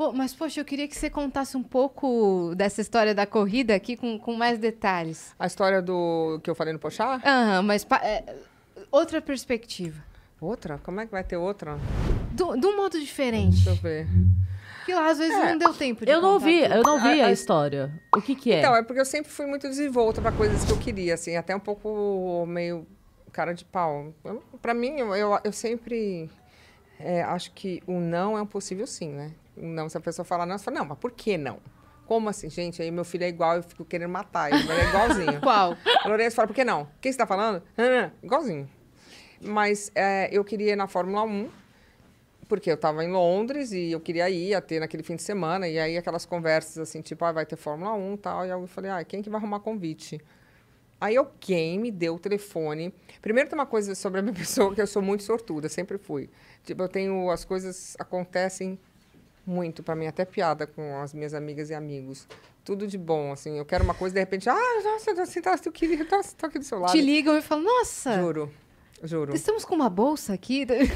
Pô, mas, poxa, eu queria que você contasse um pouco dessa história da corrida aqui com, com mais detalhes. A história do que eu falei no Pochá? Aham, mas é, outra perspectiva. Outra? Como é que vai ter outra? Do, de um modo diferente. Deixa eu ver. Que lá, às vezes, é. não deu tempo de Eu não vi, tudo. eu não vi a, a, história. O que que é? Então, é porque eu sempre fui muito desenvolta para coisas que eu queria, assim. Até um pouco meio cara de pau. Para mim, eu, eu, eu sempre é, acho que o não é um possível sim, né? não. Se a pessoa falar não, você fala, não, mas por que não? Como assim, gente? Aí meu filho é igual, eu fico querendo matar ele, ele é igualzinho. Qual? A Lourenço fala, por que não? Quem você tá falando? igualzinho. Mas é, eu queria ir na Fórmula 1, porque eu estava em Londres e eu queria ir, ia ter naquele fim de semana, e aí aquelas conversas assim, tipo, ah, vai ter Fórmula 1 e tal, e eu falei, ah, quem é que vai arrumar convite? Aí alguém me deu o telefone. Primeiro tem uma coisa sobre a minha pessoa, que eu sou muito sortuda, sempre fui. Tipo, eu tenho, as coisas acontecem muito para mim, até piada com as minhas amigas e amigos. Tudo de bom, assim. Eu quero uma coisa, de repente, ah, nossa, assim, tá, eu queria, tá, tá, aqui do seu lado. Te ligam e falam, nossa. Juro, juro. Estamos com uma bolsa aqui.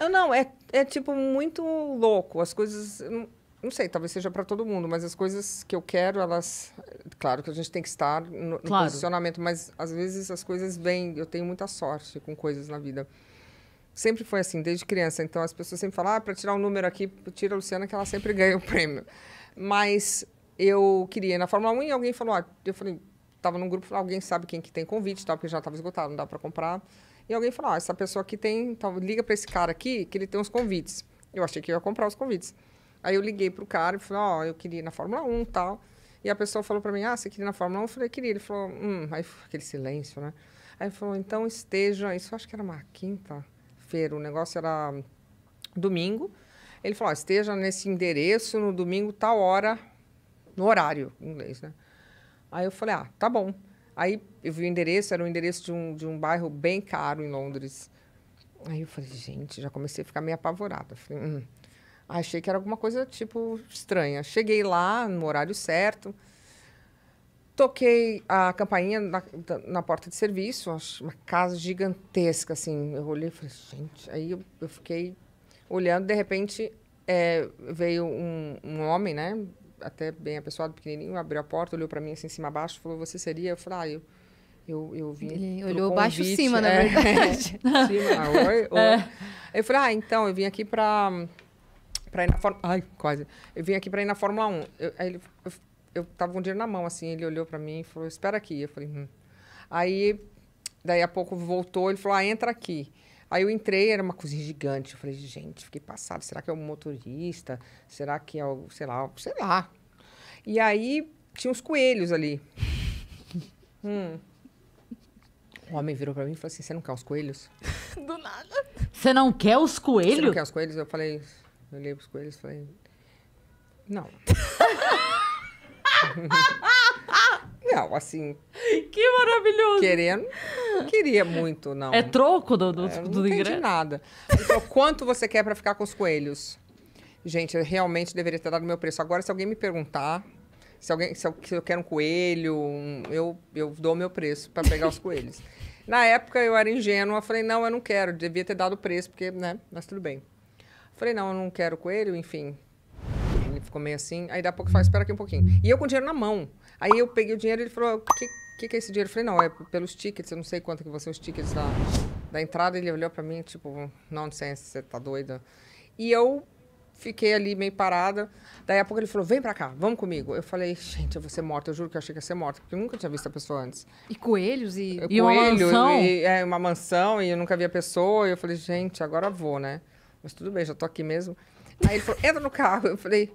Ah, não, é, é tipo muito louco. As coisas. Não, hum, não sei, talvez seja para todo mundo, mas as coisas que eu quero, elas. Claro que a gente tem que estar no, claro. no posicionamento, mas às vezes as coisas vêm. Eu tenho muita sorte com coisas na vida. Sempre foi assim, desde criança. Então as pessoas sempre falam, ah, para tirar um número aqui, tira a Luciana que ela sempre ganha o prêmio. Mas eu queria ir na Fórmula 1 e alguém falou, ah, eu falei, tava num grupo, alguém sabe quem que tem convite, tal, porque já estava esgotado, não dá para comprar. E alguém falou, ah, essa pessoa aqui tem, liga para esse cara aqui que ele tem uns convites. Eu achei que eu ia comprar os convites. Aí eu liguei pro cara e falei, ó, oh, eu queria ir na Fórmula 1 tal. E a pessoa falou para mim, ah, você queria ir na Fórmula 1? Eu falei, queria. Ele falou, hum, aí aquele silêncio, né? Aí ele falou, então esteja, isso acho que era uma quinta, sexta-feira, o negócio era domingo. Ele falou: esteja nesse endereço no domingo, tal hora, no horário, em inglês, né? Aí eu falei: ah, tá bom. Aí eu vi o endereço, era o endereço de um, de um bairro bem caro em Londres. Aí eu falei: gente, já comecei a ficar meio apavorada. Falei, hum. Achei que era alguma coisa tipo estranha. Cheguei lá no horário certo. Toquei a campainha na, na, porta de serviço, uma casa gigantesca, assim. Eu olhei e falei, gente... Aí eu, eu fiquei olhando, de repente é, veio um, um, homem, né? Até bem apessoado, pequenininho, abriu a porta, olhou para mim assim, cima abaixo, falou: Você seria? Eu falei: Ah, eu, eu, eu vim. Ele olhou baixo e cima, na é, verdade. cima, ah, oi, oi. É. Eu falei: Ah, então, eu vim aqui para. ir na Fórmula... Ai, quase. Eu vim aqui para ir na Fórmula 1. Eu, aí ele, eu, eu tava com um dinheiro na mão, assim, ele olhou para mim e falou, espera aqui. Eu falei, hum. Aí, daí a pouco voltou, ele falou, ah, entra aqui. Aí eu entrei, era uma cozinha gigante. Eu falei, gente, fiquei passada. Será que é um motorista? Será que é o, sei lá, sei lá. E aí tinha uns coelhos ali. hum. O homem virou para mim e falou assim: Você não quer os coelhos? Do nada. Você não quer os coelhos? Você não quer os coelhos? Eu falei, eu olhei pros coelhos e falei: Não. não, assim. Que maravilhoso! Querendo, queria muito, não. É troco do, do, é, do, do ingresso? Não nada. Então, quanto você quer para ficar com os coelhos? Gente, eu realmente deveria ter dado o meu preço. Agora, se alguém me perguntar, se, alguém, se, eu, se eu quero um coelho, um, eu, eu dou o meu preço para pegar os coelhos. Na época, eu era ingênua, falei, não, eu não quero. Devia ter dado o preço, porque, né? Mas tudo bem. Falei, não, eu não quero coelho, enfim. Ele ficou meio assim. Aí daqui a pouco fala, espera aqui um pouquinho. E eu com o dinheiro na mão. Aí eu peguei o dinheiro e ele falou, o que, que, que é esse dinheiro? Eu falei, não, é pelos tickets, eu não sei quanto que vão ser os tickets da, da entrada. Ele olhou para mim, tipo, não, sei, você tá doida. E eu fiquei ali meio parada. Daí a pouco ele falou: vem pra cá, vamos comigo. Eu falei: gente, eu vou ser morta. Eu juro que eu achei que ia ser morta, porque eu nunca tinha visto a pessoa antes. E coelhos e, e uma mansão? E, é, uma mansão, e eu nunca vi a pessoa. E eu falei: gente, agora vou, né? Mas tudo bem, já tô aqui mesmo. Aí ele falou: entra no carro. Eu falei: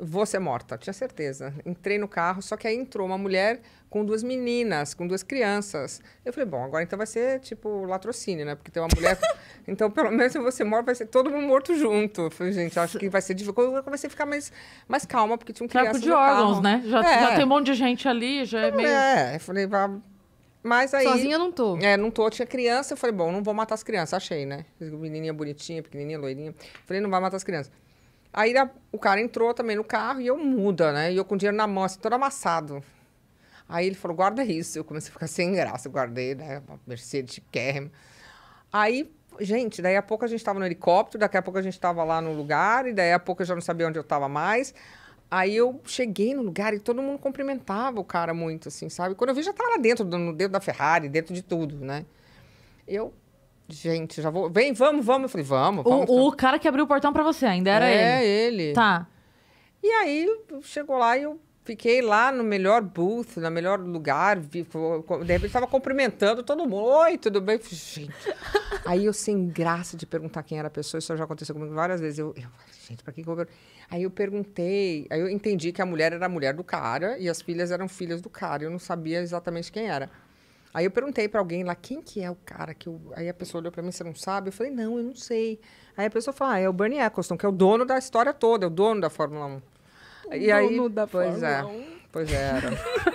vou ser é morta, tinha certeza. Entrei no carro, só que aí entrou uma mulher com duas meninas, com duas crianças. Eu falei, bom, agora então vai ser tipo latrocínio, né? Porque tem uma mulher. então, pelo menos se você é morre vai ser todo mundo morto junto. Eu falei, gente, acho que vai ser difícil. Eu comecei a ficar mais, mais calma, porque tinha um criança. de órgãos, carro. né? Já, é. já, tem um monte de gente ali, já é, é meio. É, eu falei, vá. Mas aí. Sozinha não tô. É, não tô. Tinha criança, eu falei, bom, não vou matar as crianças. Achei, né? Menininha bonitinha, pequenininha, loirinha. Falei, não vai matar as crianças. Aí o cara entrou também no carro e eu muda, né? E eu com dinheiro na mão, assim, todo amassado. Aí ele falou, guarda isso. Eu comecei a ficar sem graça, eu guardei, né? Uma Mercedes Kerm. Aí, gente, daí a pouco a gente estava no helicóptero, daqui a pouco a gente estava lá no lugar, e daí a pouco eu já não sabia onde eu estava mais. Aí eu cheguei no lugar e todo mundo cumprimentava o cara muito, assim, sabe? Quando eu vi, já estava lá dentro, no dentro da Ferrari, dentro de tudo, né? Eu gente, já vou. Vem, vamos, vamos. Eu falei, vamos, vamos. O, o cara que abriu o portão para você, ainda era é ele. É, ele. Tá. E aí chegou lá e eu fiquei lá no melhor booth, no melhor lugar. Vi, de repente estava cumprimentando todo mundo. Oi, tudo bem? Falei, gente. aí eu, sem graça de perguntar quem era a pessoa, isso já aconteceu comigo várias vezes. Eu, eu gente, pra que, que eu vou Aí eu perguntei, aí eu entendi que a mulher era a mulher do cara e as filhas eram filhas do cara. Eu não sabia exatamente quem era. Aí eu perguntei para alguém lá, quem que é o cara que eu... Aí a pessoa olhou para mim, você não sabe? Eu falei, não, eu não sei. Aí a pessoa falou, ah, é o Bernie Eccleston, que é o dono da história toda, é o dono da Fórmula 1. O e dono aí, da pois é, Fórmula é, 1? Pois era.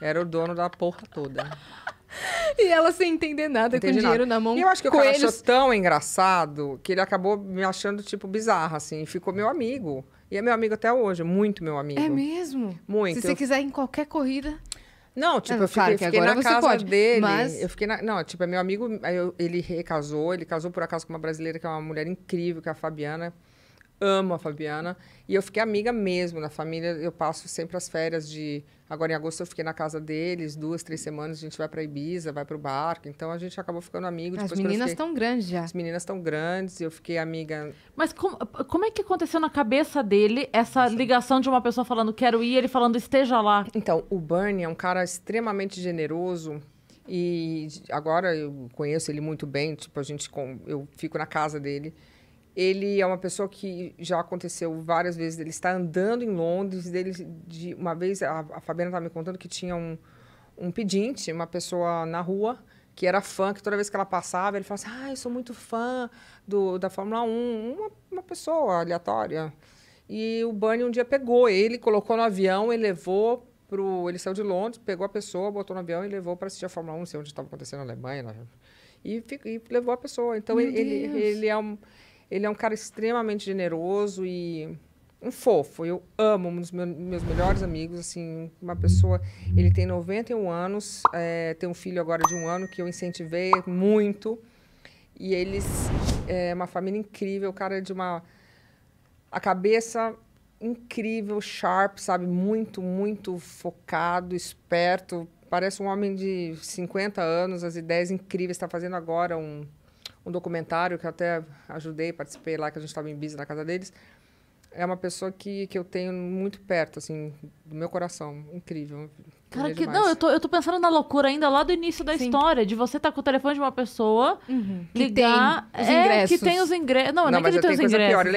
era o dono da porra toda. E ela sem entender nada, Entendi com dinheiro na mão. E eu acho que coelhos... o cara achou tão engraçado que ele acabou me achando, tipo, bizarra, assim. Ficou meu amigo. E é meu amigo até hoje, muito meu amigo. É mesmo? Muito. Se você quiser em qualquer corrida. Não, tipo, eu fiquei, claro que fiquei na você casa pode, dele. Mas... Eu fiquei na, Não, tipo, é meu amigo, eu, ele recasou, ele casou por acaso com uma brasileira que é uma mulher incrível, que é a Fabiana amo a Fabiana. E eu fiquei amiga mesmo na família. Eu passo sempre as férias de. Agora em agosto eu fiquei na casa deles, duas, três semanas a gente vai para Ibiza, vai para o barco. Então a gente acabou ficando amigo. As Depois, meninas estão fiquei... grandes já. As meninas estão grandes, e eu fiquei amiga. Mas com... como é que aconteceu na cabeça dele essa ligação de uma pessoa falando quero ir, ele falando esteja lá? Então, o Bernie é um cara extremamente generoso. E agora eu conheço ele muito bem, tipo, a gente, com... eu fico na casa dele. Ele é uma pessoa que já aconteceu várias vezes. Ele está andando em Londres. Dele, de uma vez a, a Fabiana estava me contando que tinha um, um pedinte, uma pessoa na rua que era fã, que toda vez que ela passava, ele falava assim, ah, eu sou muito fã do, da Fórmula 1, uma, uma pessoa aleatória. E o Bernie um dia pegou ele, colocou no avião e levou pro... Ele saiu de Londres, pegou a pessoa, botou no avião e levou para assistir a Fórmula 1, não sei onde estava acontecendo na Alemanha, na... E, e, levou a pessoa. Então, Meu ele, Deus. ele é um ele é um cara extremamente generoso e um fofo. Eu amo um dos meus, melhores amigos, assim, uma pessoa. Ele tem 91 anos, é, tem um filho agora de um ano que eu incentivei muito. E eles é uma família incrível, o cara é de uma a cabeça incrível, sharp, sabe, muito, muito focado, esperto. Parece um homem de 50 anos, as ideias incríveis, está fazendo agora um um documentário que até ajudei, participei lá, que a gente estava em business na casa deles. É uma pessoa que, que eu tenho muito perto, assim, do meu coração. Incrível. Cara, que, não, eu tô, eu tô pensando na loucura ainda lá do início da Sim. história, de você estar tá com o telefone de uma pessoa, uhum. ligar... Que tem os ingressos. É, que tem os ingressos. Não, não, nem que ele tem os ingressos. Pior,